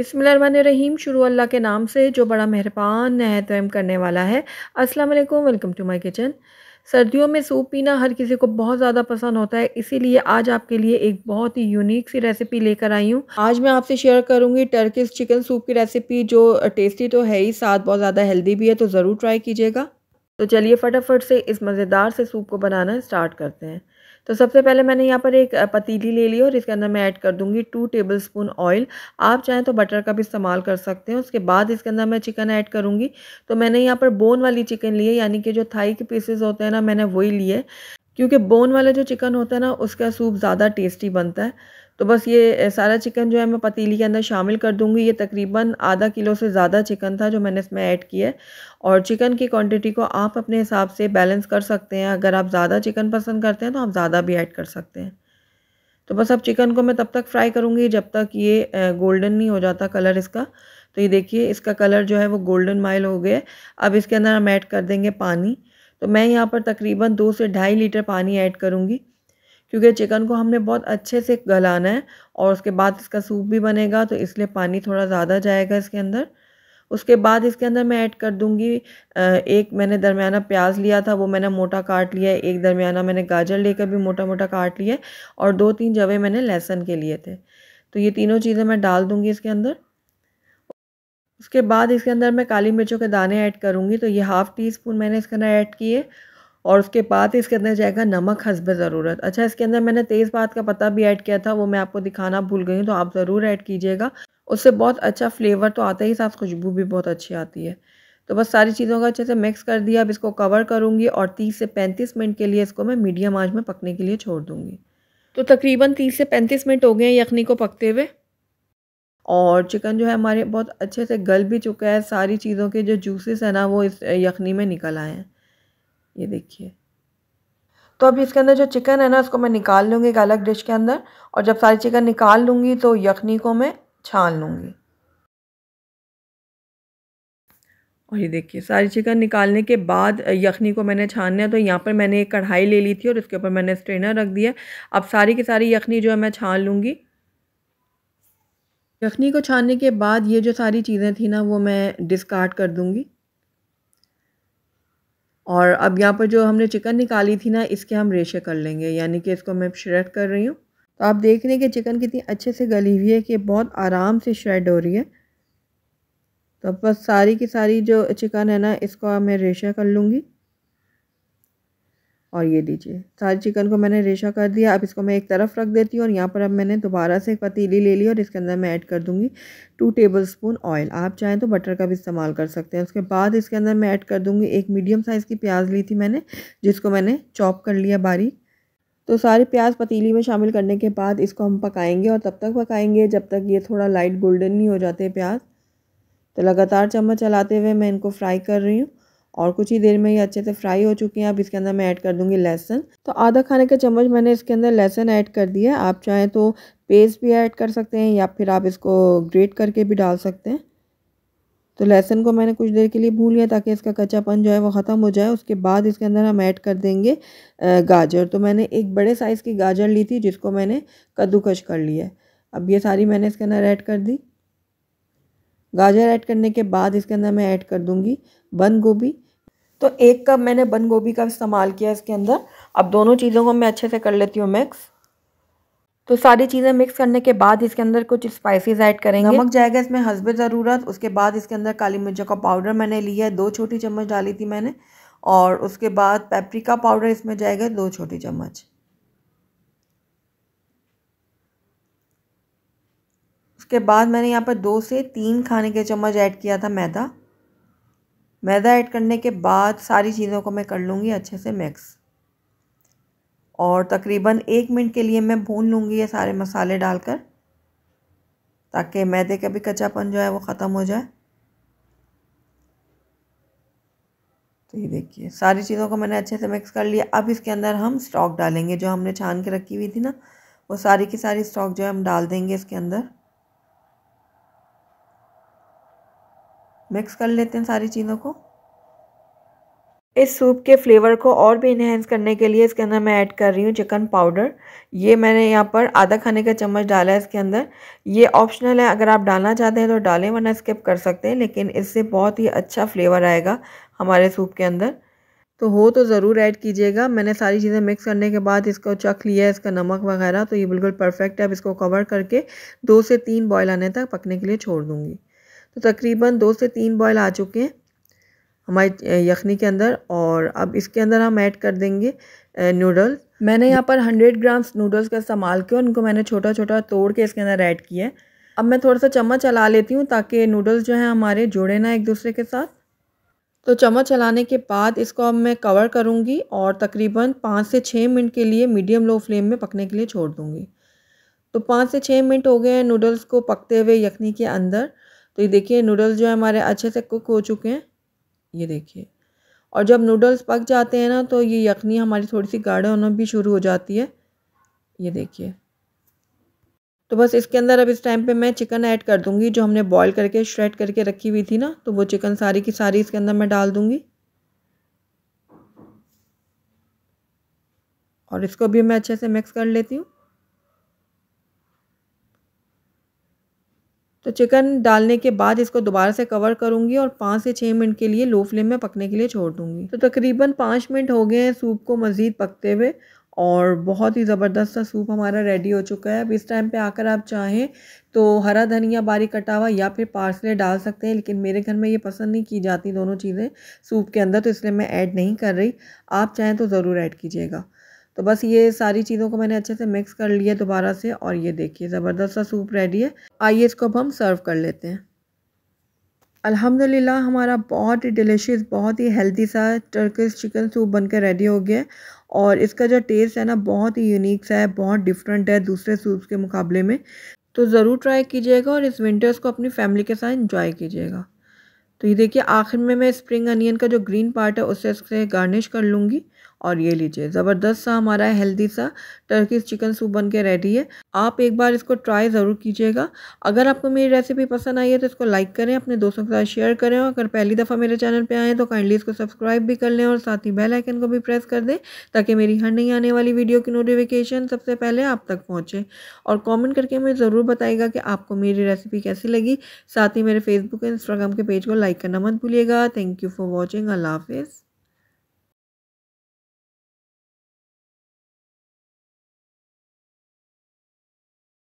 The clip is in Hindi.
बिसमीम शुरू अल्लाह के नाम से जो बड़ा मेहरबान नहत करने वाला है अस्सलाम वालेकुम वेलकम टू माय किचन सर्दियों में सूप पीना हर किसी को बहुत ज़्यादा पसंद होता है इसीलिए आज आपके लिए एक बहुत ही यूनिक सी रेसिपी लेकर आई हूँ आज मैं आपसे शेयर करूँगी टर्किस चिकन सूप की रेसिपी जो टेस्टी तो है ही साथ बहुत ज़्यादा हेल्दी भी है तो ज़रूर ट्राई कीजिएगा तो चलिए फटाफट से इस मज़ेदार से सूप को बनाना स्टार्ट करते हैं तो सबसे पहले मैंने यहाँ पर एक पतीली ले ली और इसके अंदर मैं ऐड कर दूँगी टू टेबल स्पून ऑयल आप चाहें तो बटर का भी इस्तेमाल कर सकते हैं उसके बाद इसके अंदर मैं चिकन ऐड करूँगी तो मैंने यहाँ पर बोन वाली चिकन ली है यानी कि जो थाई के पीसेज होते हैं ना मैंने वही लिए क्योंकि बोन वाला जो चिकन होता है ना उसका सूप ज़्यादा टेस्टी बनता है तो बस ये सारा चिकन जो है मैं पतीली के अंदर शामिल कर दूंगी ये तकरीबन आधा किलो से ज़्यादा चिकन था जो मैंने इसमें ऐड किया है और चिकन की क्वांटिटी को आप अपने हिसाब से बैलेंस कर सकते हैं अगर आप ज़्यादा चिकन पसंद करते हैं तो आप ज़्यादा भी ऐड कर सकते हैं तो बस अब चिकन को मैं तब तक फ्राई करूँगी जब तक ये गोल्डन नहीं हो जाता कलर इसका तो ये देखिए इसका कलर जो है वो गोल्डन माइल हो गया अब इसके अंदर हम ऐड कर देंगे पानी तो मैं यहाँ पर तकरीबन दो से ढाई लीटर पानी ऐड करूँगी क्योंकि चिकन को हमने बहुत अच्छे से गलाना है और उसके बाद इसका सूप भी बनेगा तो इसलिए पानी थोड़ा ज़्यादा जाएगा इसके अंदर उसके बाद इसके अंदर मैं ऐड कर दूंगी एक मैंने दरमियाना प्याज लिया था वो मैंने मोटा काट लिया एक दरमियाना मैंने गाजर लेकर भी मोटा मोटा काट लिया और दो तीन जवे मैंने लहसुन के लिए थे तो ये तीनों चीज़ें मैं डाल दूंगी इसके अंदर उसके बाद इसके अंदर मैं काली मिर्चों के दाने ऐड करूँगी तो ये हाफ़ टी स्पून मैंने इसके अंदर ऐड किए और उसके बाद इसके अंदर जाएगा नमक हसब ज़रूरत अच्छा इसके अंदर मैंने तेज़पात का पत्ता भी ऐड किया था वो मैं आपको दिखाना भूल गई हूँ तो आप ज़रूर ऐड कीजिएगा उससे बहुत अच्छा फ्लेवर तो आता ही साथ खुशबू भी बहुत अच्छी आती है तो बस सारी चीज़ों का अच्छे से मिक्स कर दिया अब इसको कवर करूँगी और तीस से पैंतीस मिनट के लिए इसको मैं मीडियम आँच में पकने के लिए छोड़ दूँगी तो तकरीबन तीस से पैंतीस मिनट हो गए हैं यखनी को पकते हुए और चिकन जो है हमारे बहुत अच्छे से गल भी चुका है सारी चीज़ों के जो जूसेस हैं ना वो इस यखनी में निकल आए हैं ये देखिए तो अब इसके अंदर जो चिकन है ना उसको मैं निकाल लूँगी एक अलग डिश के अंदर और जब सारी चिकन निकाल लूँगी तो यखनी को मैं छान लूँगी और ये देखिए सारी चिकन निकालने के बाद यखनी को मैंने छानना है तो यहाँ पर मैंने एक कढ़ाई ले ली थी और उसके ऊपर मैंने स्ट्रेनर रख दिया अब सारी की सारी यखनी जो है मैं छान लूँगी यखनी को छानने के बाद ये जो सारी चीज़ें थी ना वो मैं डिस्कार्ड कर दूँगी और अब यहाँ पर जो हमने चिकन निकाली थी ना इसके हम रेशे कर लेंगे यानी कि इसको मैं श्रेड कर रही हूँ तो आप देख रहे हैं कि चिकन कितनी अच्छे से गली हुई है कि बहुत आराम से श्रेड हो रही है तो बस सारी की सारी जो चिकन है ना इसको मैं रेशा कर लूँगी और ये लीजिए सारे चिकन को मैंने रेशा कर दिया अब इसको मैं एक तरफ रख देती हूँ और यहाँ पर अब मैंने दोबारा से एक पतीली ले ली और इसके अंदर मैं ऐड कर दूँगी टू टेबल स्पून ऑयल आप चाहें तो बटर का भी इस्तेमाल कर सकते हैं उसके बाद इसके अंदर मैं ऐड कर दूँगी एक मीडियम साइज़ की प्याज ली थी मैंने जिसको मैंने चॉप कर लिया बारीक तो सारे प्याज पतीली में शामिल करने के बाद इसको हम पकाएँगे और तब तक पकाएंगे जब तक ये थोड़ा लाइट गोल्डन नहीं हो जाते प्याज तो लगातार चम्मच चलाते हुए मैं इनको फ्राई कर रही हूँ और कुछ ही देर में ये अच्छे से फ्राई हो चुकी हैं अब इसके अंदर मैं ऐड कर दूंगी लहसन तो आधा खाने का चम्मच मैंने इसके अंदर लहसन ऐड कर दिया आप चाहें तो पेस्ट भी ऐड कर सकते हैं या फिर आप इसको ग्रेट करके भी डाल सकते हैं तो लहसन को मैंने कुछ देर के लिए भून लिया ताकि इसका कच्चापन जो है वो ख़त्म हो जाए उसके बाद इसके अंदर हम ऐड कर देंगे गाजर तो मैंने एक बड़े साइज़ की गाजर ली थी जिसको मैंने कद्दूकश कर लिया अब ये सारी मैंने इसके अंदर ऐड कर दी गाजर ऐड करने के बाद इसके अंदर मैं ऐड कर दूँगी बंद गोभी तो एक कप मैंने बंद गोभी का इस्तेमाल किया इसके अंदर अब दोनों चीज़ों को मैं अच्छे से कर लेती हूँ मिक्स तो सारी चीज़ें मिक्स करने के बाद इसके अंदर कुछ स्पाइसेस ऐड करेंगे नमक जाएगा इसमें हसब ज़रूरत उसके बाद इसके अंदर काली मिर्चों का पाउडर मैंने लिया है दो छोटी चम्मच डाली थी मैंने और उसके बाद पेपरिका पाउडर इसमें जाएगा दो छोटी चम्मच उसके बाद मैंने यहाँ पर दो से तीन खाने के चम्मच ऐड किया था मैदा मैदा ऐड करने के बाद सारी चीज़ों को मैं कर लूँगी अच्छे से मिक्स और तकरीबन एक मिनट के लिए मैं भून लूँगी ये सारे मसाले डालकर ताकि मैदे का भी कच्चापन जो है वो ख़त्म हो जाए तो ये देखिए सारी चीज़ों को मैंने अच्छे से मिक्स कर लिया अब इसके अंदर हम स्टॉक डालेंगे जो हमने छान के रखी हुई थी ना वो सारी की सारी स्टॉक जो है हम डाल देंगे इसके अंदर मिक्स कर लेते हैं सारी चीज़ों को इस सूप के फ्लेवर को और भी इन्हेंस करने के लिए इसके अंदर मैं ऐड कर रही हूँ चिकन पाउडर ये मैंने यहाँ पर आधा खाने का चम्मच डाला है इसके अंदर ये ऑप्शनल है अगर आप डालना चाहते हैं तो डालें वरना स्किप कर सकते हैं लेकिन इससे बहुत ही अच्छा फ्लेवर आएगा हमारे सूप के अंदर तो हो तो ज़रूर ऐड कीजिएगा मैंने सारी चीज़ें मिक्स करने के बाद इसको चख लिया है इसका नमक वगैरह तो ये बिल्कुल परफेक्ट है अब इसको कवर करके दो से तीन बॉयल आने तक पकने के लिए छोड़ दूँगी तो तकरीबन दो से तीन बॉयल आ चुके हैं हमारी यखनी के अंदर और अब इसके अंदर हम ऐड कर देंगे नूडल मैंने यहाँ पर हंड्रेड ग्राम्स नूडल्स का इस्तेमाल किया उनको मैंने छोटा छोटा तोड़ के इसके अंदर ऐड किया है अब मैं थोड़ा सा चम्मच चला लेती हूँ ताकि नूडल्स जो हैं हमारे जुड़े ना एक दूसरे के साथ तो चम्मच चलाने के बाद इसको अब मैं कवर करूँगी और तकरीबन पाँच से छः मिनट के लिए मीडियम लो फ्लेम में पकने के लिए छोड़ दूँगी तो पाँच से छः मिनट हो गए हैं नूडल्स को पकते हुए यखनी के अंदर तो ये देखिए नूडल्स जो है हमारे अच्छे से कुक हो चुके हैं ये देखिए और जब नूडल्स पक जाते हैं ना तो ये यखनी हमारी थोड़ी सी गाढ़ा होना भी शुरू हो जाती है ये देखिए तो बस इसके अंदर अब इस टाइम पे मैं चिकन ऐड कर दूंगी जो हमने बॉईल करके श्रेड करके रखी हुई थी ना तो वो चिकन सारी की सारी इसके अंदर मैं डाल दूंगी और इसको भी मैं अच्छे से मिक्स कर लेती हूँ तो चिकन डालने के बाद इसको दोबारा से कवर करूँगी और पाँच से छः मिनट के लिए लो फ्लेम में पकने के लिए छोड़ दूंगी तो तकरीबन पाँच मिनट हो गए हैं सूप को मज़ीद पकते हुए और बहुत ही ज़बरदस्त सा सूप हमारा रेडी हो चुका है अब इस टाइम पे आकर आप चाहें तो हरा धनिया बारीक कटा हुआ या फिर पार्सले डाल सकते हैं लेकिन मेरे घर में ये पसंद नहीं की जाती दोनों चीज़ें सूप के अंदर तो इसलिए मैं ऐड नहीं कर रही आप चाहें तो ज़रूर ऐड कीजिएगा तो बस ये सारी चीज़ों को मैंने अच्छे से मिक्स कर लिया दोबारा से और ये देखिए ज़बरदस्त सा सूप रेडी है आइए इसको अब हम सर्व कर लेते हैं अल्हम्दुलिल्लाह हमारा बहुत ही डिलीशियस बहुत ही हेल्दी सा टर्किश चिकन सूप बनकर रेडी हो गया और इसका जो टेस्ट है ना बहुत ही यूनिक सा है बहुत डिफरेंट है दूसरे सूप के मुकाबले में तो ज़रूर ट्राई कीजिएगा और इस विंटर्स को अपनी फैमिली के साथ इंजॉय कीजिएगा तो ये देखिए आखिर में मैं स्प्रिंग अनियन का जो ग्रीन पार्ट है उससे इससे गार्निश कर लूँगी और ये लीजिए ज़बरदस्त सा हमारा हेल्दी सा टर्की चिकन सूप बन के रेडी है आप एक बार इसको ट्राई ज़रूर कीजिएगा अगर आपको मेरी रेसिपी पसंद आई है तो इसको लाइक करें अपने दोस्तों के साथ शेयर करें और अगर पहली दफ़ा मेरे चैनल पर आएँ तो काइंडली इसको सब्सक्राइब भी कर लें और साथ ही बेल आइकन को भी प्रेस कर दें ताकि मेरी हर नहीं आने वाली वीडियो की नोटिफिकेशन सबसे पहले आप तक पहुँचे और कॉमेंट करके हमें ज़रूर बताएगा कि आपको मेरी रेसिपी कैसी लगी साथ ही मेरे फेसबुक और इंस्टाग्राम के पेज को लाइक करना मत भूलिएगा थैंक यू फॉर वॉचिंग अल्लाह हाफिज़